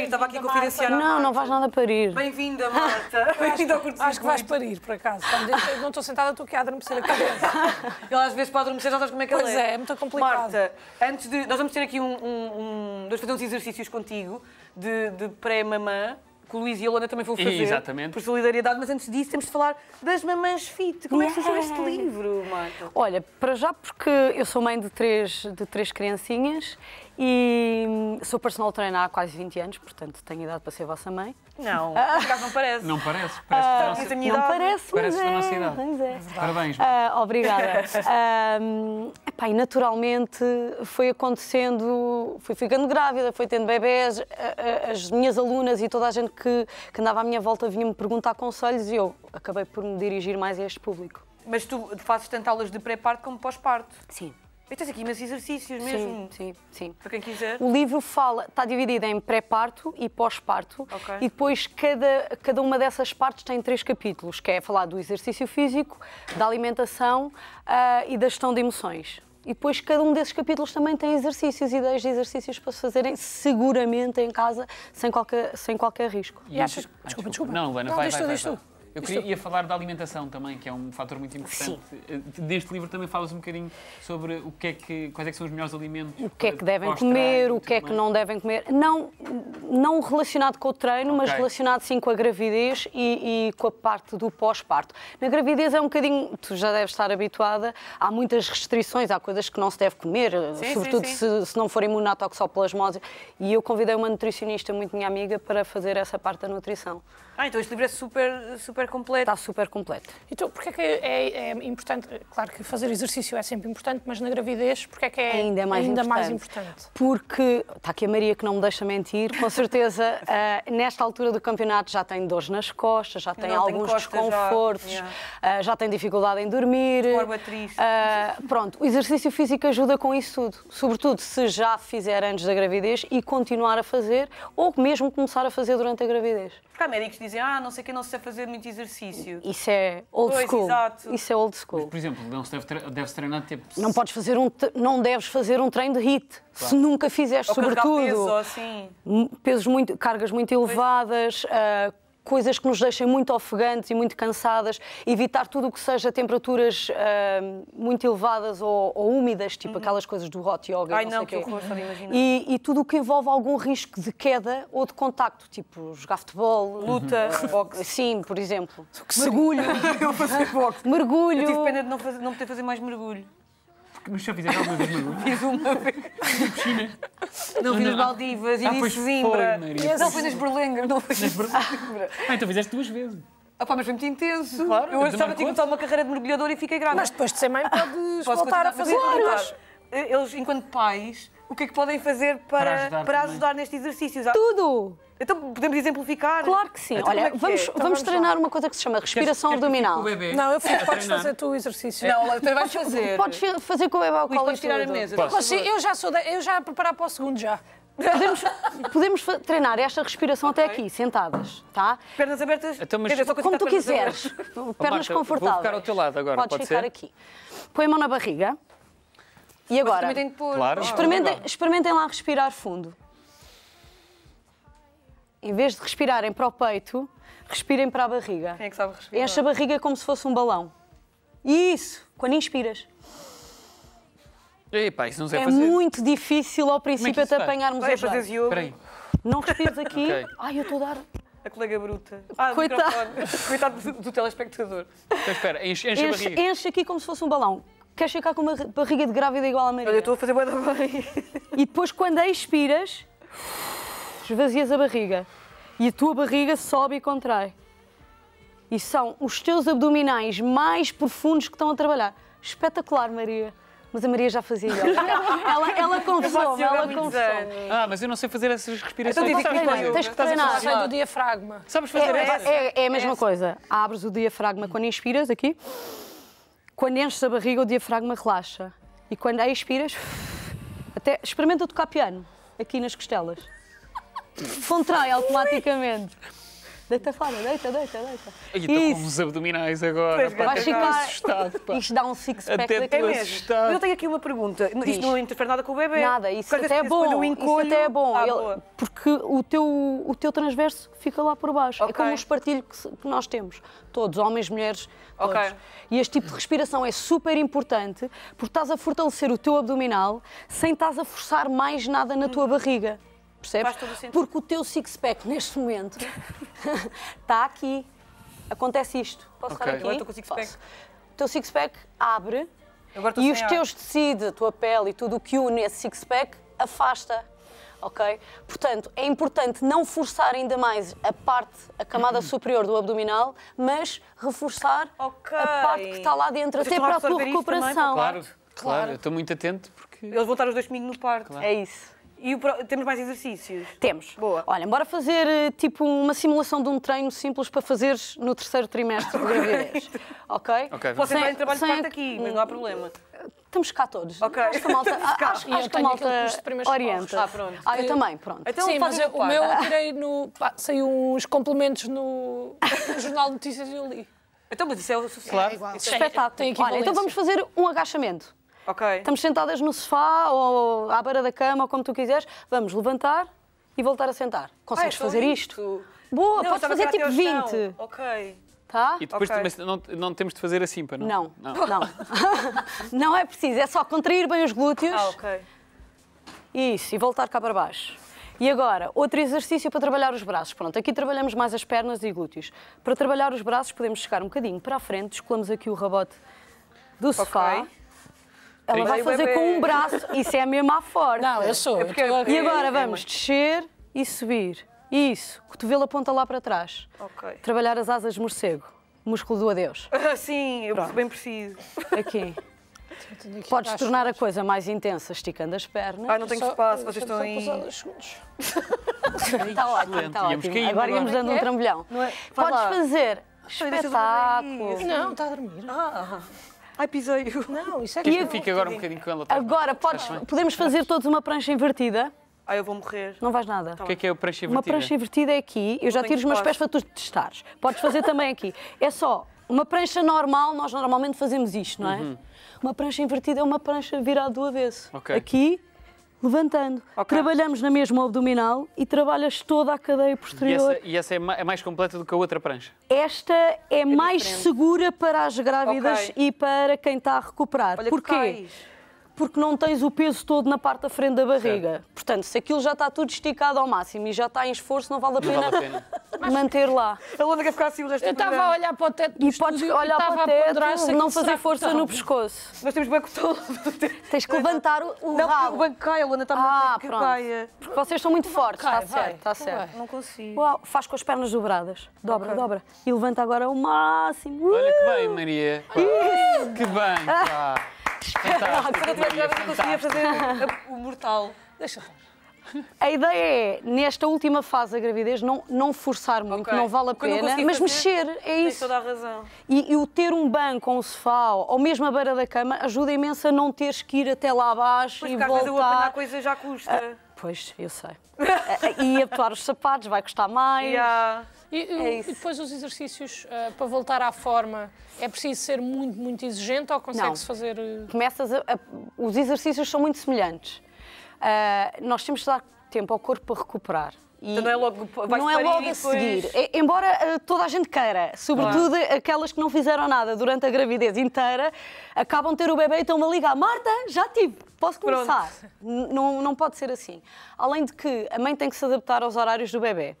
parir, estava aqui a confidenciar. Não, não vais nada parir. Bem-vinda, Marta. Bem-vinda ao Acho que vais parir, por acaso. Não estou sentada, estou aqui a adormecer a cabeça. Ele às vezes para adormecer, não sabes como é que ele é. Pois é, é muito complicado. Marta, antes de. Nós vamos ter aqui um. um, um vamos fazer uns exercícios contigo de, de pré-mamã que o Luís e a Lona também vão fazer. Exatamente. Por solidariedade, mas antes disso temos de falar das mamãs fit. Como é que surgiu este livro, Marta? Olha, para já porque eu sou mãe de três, de três criancinhas e sou personal trainer há quase 20 anos, portanto tenho idade para ser vossa mãe. Não, ah. por acaso não parece. Não parece, parece ah, da é, nossa idade. Não parece, é. é parece da nossa idade. Parabéns. Uh, obrigada. uh, epá, e naturalmente foi acontecendo, fui ficando grávida, fui tendo bebés, as minhas alunas e toda a gente que, que andava à minha volta vinha-me perguntar conselhos e eu acabei por me dirigir mais a este público. Mas tu fazes tanto aulas de pré-parto como pós-parto? Sim. E tens aqui imensos exercícios mesmo. Sim, sim, sim. Para quem quiser. O livro fala, está dividido em pré-parto e pós-parto. Okay. E depois cada, cada uma dessas partes tem três capítulos, que é falar do exercício físico, da alimentação uh, e da gestão de emoções. E depois cada um desses capítulos também tem exercícios, ideias de exercícios para se fazerem seguramente em casa, sem qualquer, sem qualquer risco. E achas... Ah, desculpa, desculpa. Não, Ana, vai, vai, vai, vai. Eu queria, é- ia falar da alimentação também, que é um fator muito importante. Eh, sim. livro também falas um bocadinho sobre o que é que, quais é que são os melhores alimentos. O que é que devem comer, o que é que mais. não devem comer. Não, não relacionado com o treino, okay. mas relacionado sim com a gravidez e, e com a parte do pós-parto. Na gravidez é um bocadinho, tu já deves estar habituada, há muitas restrições, há coisas que não se deve comer, eh, sim, sobretudo sim, se, se, não for imunatoxoplasmose. E eu convidei uma nutricionista muito minha amiga para fazer essa parte da nutrição. Ah, então este livro é super, super super completo. Está super completo. Então, porquê é que é, é, importante? Claro que fazer exercício é sempre importante, mas na gravidez, porquê é que é ainda, é mais, ainda importante. mais importante? Porque, está aqui a Maria que não me deixa mentir, com certeza, uh, nesta altura do campeonato já tem dores nas costas, já tem alguns desconfortos, já, uh, eh, já tem dificuldade em dormir. triste. Uh, pronto, o exercício físico ajuda com isso tudo, sobretudo se já fizer antes da gravidez e continuar a fazer, ou mesmo começar a fazer durante a gravidez. Porque há médicos que dizem, ah, não sei quem não se fazer muito exercício. Isso é old pois, school. Exato. Isso é old school. Mas, por exemplo, não se deve, treinar tempo. Não podes fazer um não deves fazer um treino de hit claro. se nunca fizeste, ou sobretudo. Peso, assim. Pesos muito, cargas muito elevadas, uh, coisas que nos deixem muito ofegantes e muito cansadas, evitar tudo o que seja temperaturas uh, muito elevadas ou, ou úmidas, tipo uhum. aquelas coisas do hot yoga. Ai, não, não que horror, só de E, tudo o que envolve algum risco de queda ou de contacto, tipo jogar futebol, uhum. luta, ah, boxe. Sim, por exemplo. mergulho. Eu fazia boxe. Mergulho. Eu tive pena de não, fazer, não poder fazer mais mergulho. Mas já fizeste alguma vez mergulho? Fiz uma vez. piscina? Não, fiz nas Maldivas e ah, disse Zimbra. Foi, Maria, não, fiz nas Berlengas. Não fiz nas Berlengas. Ah, então fizeste duas vezes. Ah, pá, mas foi muito intenso. Claro, eu estava a ter uma carreira de mergulhador e fiquei grávida. Mas depois de ser mãe ah, podes Posso voltar a fazer. Claro. Eh, eles, enquanto pais, o que é que podem fazer para, para ajudar, para ajudar neste exercício? Tudo! Então podemos exemplificar? Claro que sim. Então, Olha, é que vamos, é? então, vamos, treinar lá. uma coisa que se chama respiração queres, queres abdominal. não, eu fico, podes fazer tu o exercício. Não, tu vais fazer. Podes fazer com o bebê ao colo. Podes tirar tudo. a mesa. Posso. Eu já sou da, eu já a preparar para o segundo já. Podemos, podemos treinar esta respiração okay. até aqui, sentadas, tá? Pernas abertas, então, mas... como tu quiseres. Pernas, confortáveis. Vou ficar ao teu lado agora, Podes pode ficar ser? aqui. Põe a mão na barriga. E agora? Mas também tem de pôr. Claro. Experimentem, experimentem lá respirar fundo. Em vez de respirarem para o peito, respirem para a barriga. Quem é que sabe respirar? Enche a barriga como se fosse um balão. Isso, quando inspiras. isso não sei é fazer. muito difícil ao é princípio é até apanharmos Vai, a fazer yoga. Não respires aqui. okay. Ai, eu estou a dar. A colega bruta. Ah, Coitado. Coitado do, do telespectador. Então, espera, enche, enche, enche a barriga. Enche aqui como se fosse um balão queres ficar com uma barriga de grávida igual à Maria. Olha, eu estou a fazer boa da barriga. E depois, quando a expiras, esvazias a barriga. E a tua barriga sobe e contrai. E são os teus abdominais mais profundos que estão a trabalhar. Espetacular, Maria. Mas a Maria já fazia isso. ela ela confessou, ela confessou. Ah, mas eu não sei fazer essas respirações. Então, tens, treinar, tens que treinar. Sai do diafragma. Sabes fazer é, essa? É, é a mesma é coisa. Abres o diafragma quando inspiras aqui quando enches a barriga, o diafragma relaxa. E quando expiras, até experimenta tocar piano aqui nas costelas. Contrai automaticamente. Deita fora, deita, deita, deita. E estou com os abdominais agora. pá, vais ficar assustado. Pá. Isto dá um six-pack Até estou é Eu tenho aqui uma pergunta. Isto Diz. não interfere nada com o bebê? Nada, isso até, é bom, isso até é bom. Ah, Ele... Porque o teu, o teu transverso fica lá por baixo. É okay. É como o espartilho que, que, nós temos. Todos, homens, mulheres, todos. Okay. E este tipo de respiração é super importante porque estás a fortalecer o teu abdominal sem estás a forçar mais nada na tua barriga. Percebes? Faz todo o Porque o teu six-pack neste momento está aqui. Acontece isto. Posso okay. estar aqui? Agora estou com o six-pack. O teu six-pack abre e os teus tecidos, a tua pele e tudo o que une esse six-pack afasta. Ok? Portanto, é importante não forçar ainda mais a parte, a camada superior do abdominal, mas reforçar okay. a parte que está lá dentro, até para a tua recuperação. Também, claro, claro, claro. estou muito atento porque. Eles vão estar os dois comigo no parto. Claro. É isso. E pro... temos mais exercícios? Temos. Boa. Olha, bora fazer eh, tipo uma simulação de um treino simples para fazeres no terceiro trimestre de gravidez. ok? okay Vocês fazem trabalho sem... de parte aqui, mas não há problema. Estamos cá todos. Ok. Acho que a malta, acho, acho que a malta orienta. Ah, pronto. Ah, eu, também, pronto. Então Sim, mas o meu eu tirei no... Pá, saiu uns complementos no, no Jornal de Notícias e eu li. Então, mas isso é o suficiente. Claro. É igual. espetáculo. Tem, Olha, então vamos fazer um agachamento. Okay. Estamos sentadas no sofá ou à beira da cama, ou como tu quiseres, vamos levantar e voltar a sentar. Ah, Consegues Ai, então é fazer isto? isto? Boa, não, podes fazer tipo 20. Ok. Tá? E depois okay. também não, não temos de fazer assim para é? não? Não, não. Não. não é preciso, é só contrair bem os glúteos. Ah, ok. Isso, e voltar cá para baixo. E agora, outro exercício para trabalhar os braços. Pronto, aqui trabalhamos mais as pernas e glúteos. Para trabalhar os braços, podemos chegar um bocadinho para a frente, descolamos aqui o rabote do sofá. Ela vai fazer com um braço. Isso é mesmo à forte. Não, eu sou. É porque... É e agora vamos descer e subir. Isso, cotovelo aponta lá para trás. Ok. Trabalhar as asas de morcego. Músculo do adeus. Ah, sim, eu Pronto. bem preciso. Aqui. Podes tornar a coisa mais intensa esticando as pernas. Ah, não tenho espaço, vocês estão aí. Está ótimo, está ótimo. Agora íamos dando um é? trambolhão. É? Podes fazer espetáculo. Não, está a dormir. Ah. Ai, pisei. -o. Não, isso é que. Fica agora um bocadinho com ela. Tá? Agora, tá podes, podemos tá fazer todos uma prancha invertida? Ah, eu vou morrer. Não vais nada. O que é que é a prancha invertida? Uma prancha invertida é aqui. Eu não já tiro os meus pés para tu testares. Podes fazer também aqui. É só uma prancha normal, nós normalmente fazemos isto, não é? Uhum. Uma prancha invertida é uma prancha virada do avesso. Okay. Aqui levantando. Okay. Trabalhamos na mesma abdominal e trabalhas toda a cadeia posterior. E essa, e essa é, é, mais completa do que a outra prancha? Esta é, é mais diferente. segura para as grávidas okay. e para quem está a recuperar. Olha Porquê? porque não tens o peso todo na parte da frente da barriga. Certo. Portanto, se aquilo já está tudo esticado ao máximo e já está em esforço, não vale a pena, vale a pena. manter lá. A onda quer ficar assim o resto Eu estava a olhar para o teto do e podes olhar para o teto, não fazer força no pescoço. Mas temos bem que Tens que levantar o não, o banco cai, a Luana está ah, muito pronto. Caia. Porque vocês são muito fortes, está certo, está certo. Não consigo. Uau, faz com as pernas dobradas. Dobra, okay. dobra. E levanta agora o máximo. Olha que bem, Maria. Que bem, pá. Fantástico. Se eu tivesse jovem, conseguia fazer o mortal. Deixa estar. A ideia é, nesta última fase da gravidez, não, não forçar muito, okay. não vale a pena, mas fazer, mexer, é isso. toda a razão. E, e, o ter um banco, ou um sofá, ou mesmo a beira da cama, ajuda imenso a não teres que ir até lá abaixo pois, e voltar. Pois, apanhar coisa já custa. Ah, pois, eu sei. Ah, e atuar os sapatos vai custar mais. Yeah. E, é e depois os exercícios uh, para voltar à forma, é preciso ser muito, muito exigente ou consegue-se fazer. Eh, Começas a, a, os exercícios são muito semelhantes. Uh, nós temos de dar tempo ao corpo para recuperar. E então não é logo, não é logo a seguir. É, embora uh, toda a gente queira, sobretudo aquelas que não fizeram nada durante a gravidez inteira, acabam de ter o bebê e estão a ligar: Marta, já tive, posso começar. Não, não pode ser assim. Além de que a mãe tem que se adaptar aos horários do bebê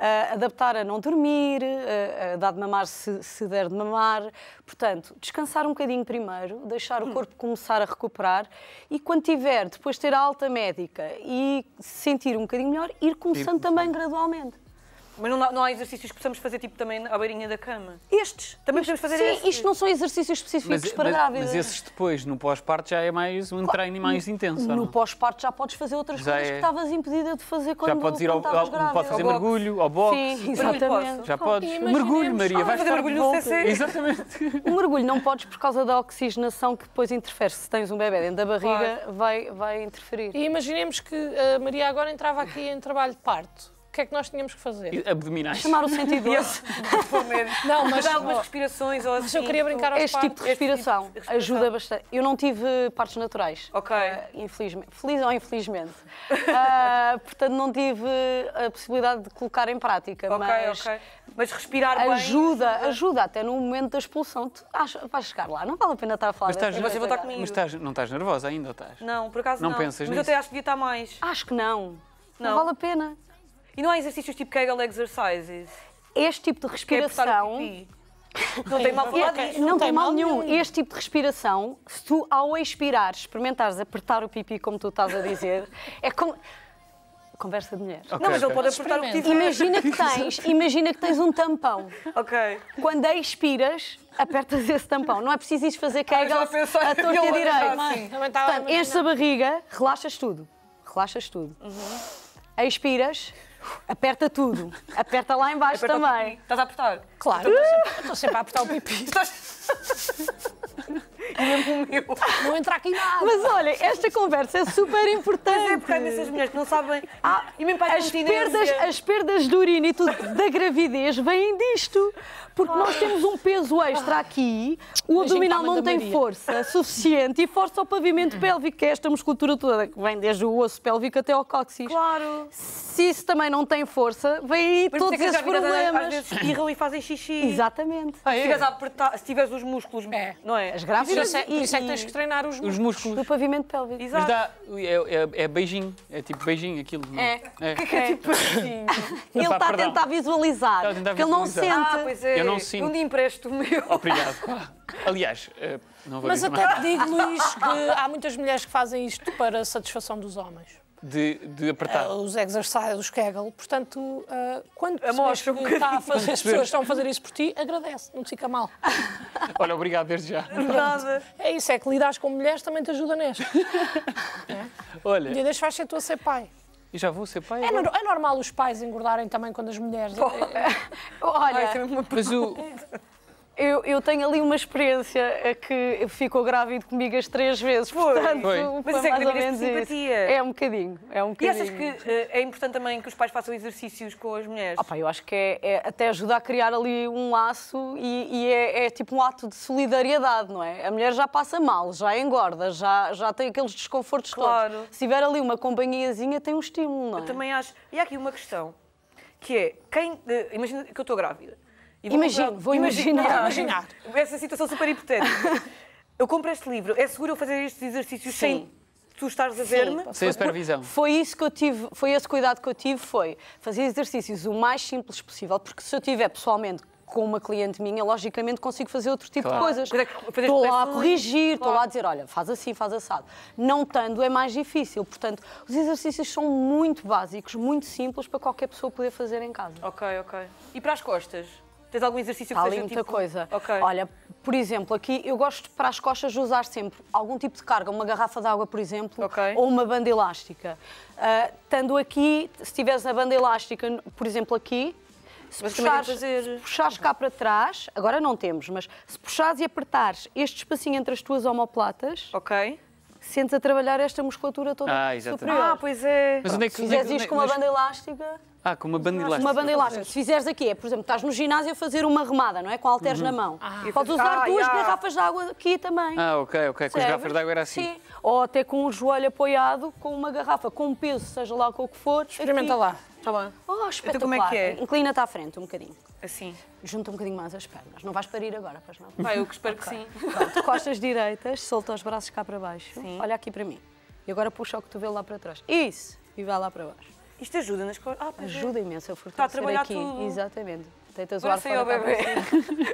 uh, adaptar a não dormir, uh, a dar de mamar se, se, der de mamar. Portanto, descansar um bocadinho primeiro, deixar o hum. corpo começar a recuperar e quando tiver, depois ter a alta médica e sentir um bocadinho melhor, ir começando também gradualmente. Mas não, não há exercícios que possamos fazer tipo também à beirinha da cama. Estes. Também podemos fazer Sim, estes. isto não são exercícios específicos Mas, para mas, grávidas. mas esses depois, no pós-parto, já é mais um treino mais intenso. No pós-parto já podes fazer outras Já coisas é- que estavas impedida de fazer quando Já podes ir ao, quando ao, pode fazer Ao boxe. mergulho, ao boxe. Sim, exatamente. Já podes. Mergulho, Maria, Ah, vais fazer mergulho no CC. Exatamente. O mergulho não podes por causa da oxigenação que depois interfere. Se tens um bebê dentro da barriga, vai, vai interferir. E imaginemos que a eh, Maria agora entrava aqui em trabalho de parto o que é que nós tínhamos que fazer? Abdominais. Chamar o 112. Tipo não, mas Dar algumas respirações ou assim. Mas eu assim queria brincar aos Este tipo partos. tipo de respiração, tipo de respiração ajuda bastante. Eu não tive partes naturais. Ok. Uh, eh, infelizmente. Feliz ou infelizmente. Uh, portanto, não tive a possibilidade de colocar em prática. Ok, mas ok. Mas respirar ajuda, bem. Ajuda, ajuda. Até no momento da expulsão, tu vais chegar lá. Não vale a pena estar a falar. Mas, estás, mas, estar comigo. mas estás, não estás nervosa ainda, ou estás? Não, por acaso não. Não pensas mas nisso? Mas eu até acho que devia estar mais. Acho que não. Não, não vale a pena. E não há exercícios tipo Kegel exercises? Este tipo de é respiração... Não tem mal é, falar é, disso. Não, não tem, tem mal nenhum. nenhum. Este tipo de respiração, se tu ao expirar experimentares apertar o pipi como tu estás a dizer, é como conversa de mulher. Okay, não, mas ele pode apertar o que tiver. Imagina que tens, imagina que tens um tampão. Ok. Quando expiras, apertas esse tampão. Não é preciso ir fazer ah, kegel ah, a torta e direita. Portanto, enches a barriga, relaxas tudo. Relaxas tudo. Uhum. Expiras, Aperta tudo. Aperta lá embaixo Aperta também. Estás a apertar? Claro. Então, estou sempre, a apertar o pipi mesmo o meu. Não entra aqui nada. Mas olha, esta conversa é super importante. Mas é porque há é essas mulheres que não sabem. Ah, e mesmo para as perdas, as perdas de urina e tudo da gravidez vêm disto. Porque nós ah. temos um peso extra aqui, o abdominal não tem força suficiente e força o pavimento uhum. pélvico, que é esta musculatura toda, que vem desde o osso pélvico até ao cóccix. Claro. Se isso também não tem força, vem aí é todos esses problemas. Às vezes espirram e fazem xixi. Exatamente. Se tiveres os músculos, é. não é? As grávidas isso é, por isso é que tens que treinar os músculos. Os músculos. Do pavimento pélvico. Exato. Mas dá, é, é, é beijinho, é tipo beijinho aquilo. Não? É. é. é. Que é tipo é. beijinho. Ele está a tentar visualizar. a tentar porque visualizar. ele não sente. Ah, pois é. Eu não sinto. Um empresto meu. Obrigado. Aliás, eh, não vou Mas até te digo, Luís, que há muitas mulheres que fazem isto para a satisfação dos homens de, de apertar. Uh, os exercícios, os Kegel. Portanto, uh, quando a mostra que está a fazer, as pessoas estão a fazer isso por ti, agradece, não te fica mal. Olha, obrigado desde já. É isso, é que lidas com mulheres também te ajuda nesta. É. Olha. Um dia deixas tu a ser pai. E já vou ser pai? É, no, é, normal os pais engordarem também quando as mulheres. É, é, Olha, Ai, ah, uma mas o, eu, eu tenho ali uma experiência eh, que ficou grávido comigo as três vezes. Foi, portanto, foi. Mas é mais ou menos simpatia. É um bocadinho, é um bocadinho. E achas que eh, é importante também que os pais façam exercícios com as mulheres? Ah, eu acho que é, é, até ajuda a criar ali um laço e, e é, é, tipo um ato de solidariedade, não é? A mulher já passa mal, já engorda, já, já tem aqueles desconfortos claro. todos. Se tiver ali uma companhiazinha, tem um estímulo, não é? Eu também acho. E há aqui uma questão, que é, quem... Eh, imagina que eu estou grávida Vou Imagino, comprar... vou imaginar. imaginar. Essa situação super hipotética. eu compro este livro, é seguro eu fazer estes exercícios Sim. sem tu estares a ver-me. Sem supervisão. Foi isso que eu tive, foi esse cuidado que eu tive, foi fazer exercícios o mais simples possível, porque se eu tiver pessoalmente com uma cliente minha, logicamente consigo fazer outro tipo claro. de coisas. Estou lá a corrigir, estou claro. lá a dizer, olha, faz assim, faz assado. Não tanto é mais difícil. Portanto, os exercícios são muito básicos, muito simples para qualquer pessoa poder fazer em casa. Ok, ok. E para as costas? Tens algum exercício que Há ali muita tipo... coisa. Okay. Olha, por exemplo, aqui eu gosto para as costas de usar sempre algum tipo de carga, uma garrafa de água, por exemplo, okay. ou uma banda elástica. Uh, estando aqui, se tiveres a banda elástica, por exemplo, aqui, se mas puxares, fazer... se puxares cá para trás, agora não temos, mas se puxares e apertares este espacinho entre as tuas omoplatas, sentes a trabalhar esta musculatura toda ah, superior. Ah, pois é. Mas onde é que, se é fizeres isto é com uma banda elástica... Ah, com uma banda elástica. Uma banda elástica. Se fizeres aqui, é, por exemplo, estás no ginásio a fazer uma remada, não é? Com halteres uhum. na mão. Ah, Podes é usar ah, duas yeah. garrafas de água aqui também. Ah, ok, ok. Com as garrafas de água era assim. Sim. Ou até com o joelho apoiado, com uma garrafa, com um peso, seja lá o que for. Experimenta aqui. lá. Está bom Oh, espetacular. Então como é que é? Inclina-te à frente um bocadinho. Assim? Junta um bocadinho mais as pernas. Não vais parir agora, pois não? Vai, eu que espero okay. que sim. Pronto, costas direitas, solta os braços cá para baixo. Sim. Olha aqui para mim. E agora puxa o cotovelo lá para trás. Isso! E vai lá para baixo. Isto ajuda nas coisas. Ah, é. ajuda imenso a fortalecer Está a trabalhar aqui. Tudo. Exatamente. Tentas Agora sei eu, bebê.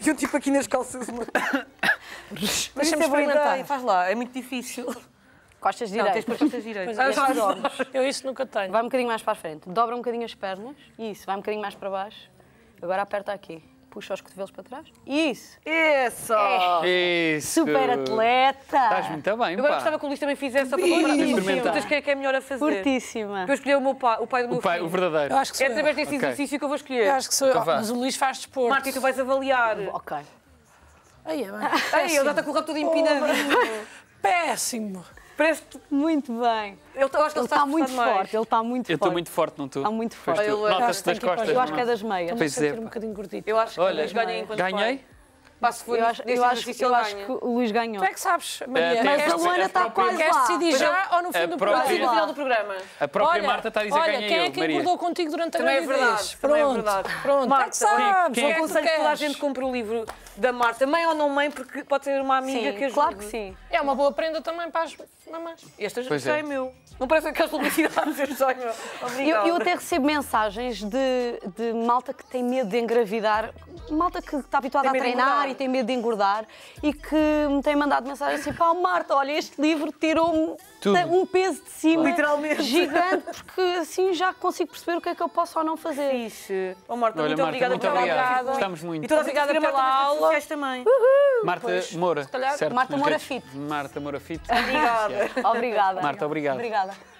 E um tipo aqui nas calças. Mas Deixa-me experimentar. Faz lá, é muito difícil. Costas direitas. Não, tens costas direitas. É. Eu isso nunca tenho. Vai um bocadinho mais para a frente. Dobra um bocadinho as pernas. Isso, vai um bocadinho mais para baixo. Agora aperta aqui puxa os cotovelos para trás. Isso! Isso! É. Isso. Super atleta! Estás muito bem, eu pá. gostava que o Luís também fizesse para comprar que é que é melhor a fazer. Curtíssima. Eu escolhi o meu pai, o pai do meu o pai, filho. O verdadeiro. Eu acho que sou é através desse okay. exercício que eu vou escolher. Eu acho que sou então, eu. Mas o Luís faz desporto. Marta, é tu vais avaliar. Ok. Aí, é bem. Aí, ele já está com o rabo todo Péssimo. Parece-te muito bem. Tá- eu, acho que ele, ele está, está muito mais. forte. Ele está muito eu forte. Eu estou muito forte, não estou? Está muito forte. Olha, eu, notas das costas. Eu acho é? que é das meias. Pois é. um bocadinho gordito. Eu acho que Olha, ganhei enquanto Ganhei? Passo eu acho, eu acho, eu acho que o Luís ganhou. Tu é que sabes, é, Maria. É, mas a Luana está quase lá. Queres decidir já ou no, fim do no final do programa? A própria olha, Marta está a dizer olha, ganhei quem é que Maria. acordou contigo durante a também é gravidez? É verdade, pronto, também é verdade. Pronto, Marta, é que sabes. Quem, é que toda a gente compre o livro da Marta, mãe ou não mãe, porque pode ser uma amiga sim, que ajude. claro que sim. É uma boa prenda também para as, mamães. Este já é. é. meu. Não parece aquelas publicidades, este já é meu. Eu, eu, até recebo mensagens de, de malta que tem medo de engravidar, malta que está habituada a treinar e tem medo de engordar e que me tem mandado mensagens assim: pá, Marta, olha, este livro tirou-me um peso de cima Literalmente. gigante, porque assim já consigo perceber o que é que eu posso ou não fazer. Fixe. Oh, Marta, olha, muito obrigada pela aula. estamos muito. E obrigada pela, aula. Também. Uhul. Marta Moura. Certo, Marta Moura Fit. Marta Moura Fit. Obrigada. Obrigada. Marta, obrigado. Obrigada.